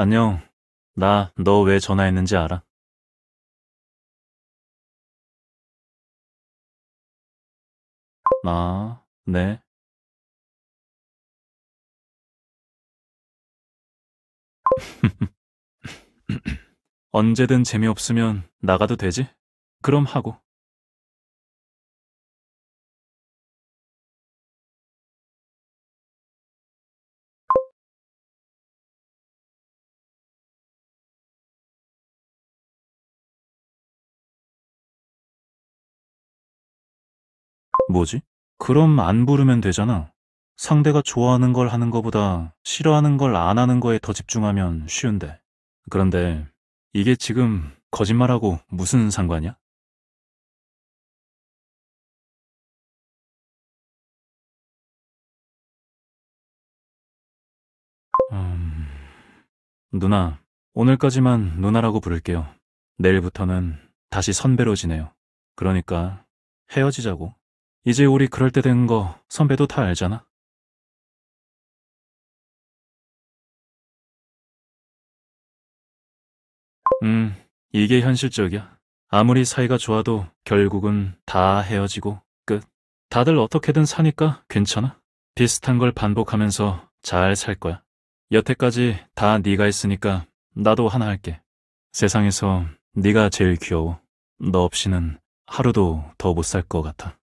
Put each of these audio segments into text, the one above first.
안녕. 나 너 왜 전화했는지 알아? 아, 네. 언제든 재미없으면 나가도 되지? 그럼 하고. 뭐지? 그럼 안 부르면 되잖아. 상대가 좋아하는 걸 하는 것보다 싫어하는 걸 안 하는 거에 더 집중하면 쉬운데. 그런데 이게 지금 거짓말하고 무슨 상관이야? 음... 누나, 오늘까지만 누나라고 부를게요. 내일부터는 다시 선배로 지내요. 그러니까 헤어지자고. 이제 우리 그럴 때 된 거 선배도 다 알잖아. 음, 이게 현실적이야. 아무리 사이가 좋아도 결국은 다 헤어지고 끝. 다들 어떻게든 사니까 괜찮아. 비슷한 걸 반복하면서 잘 살 거야. 여태까지 다 네가 했으니까 나도 하나 할게. 세상에서 네가 제일 귀여워. 너 없이는 하루도 더 못 살 것 같아.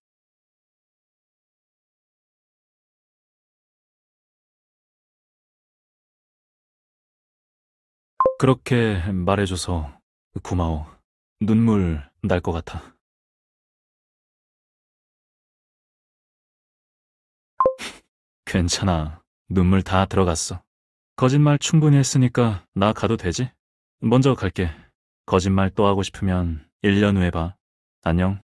그렇게 말해줘서 고마워. 눈물 날 것 같아. 괜찮아. 눈물 다 들어갔어. 거짓말 충분히 했으니까 나 가도 되지? 먼저 갈게. 거짓말 또 하고 싶으면 1년 후에 봐. 안녕.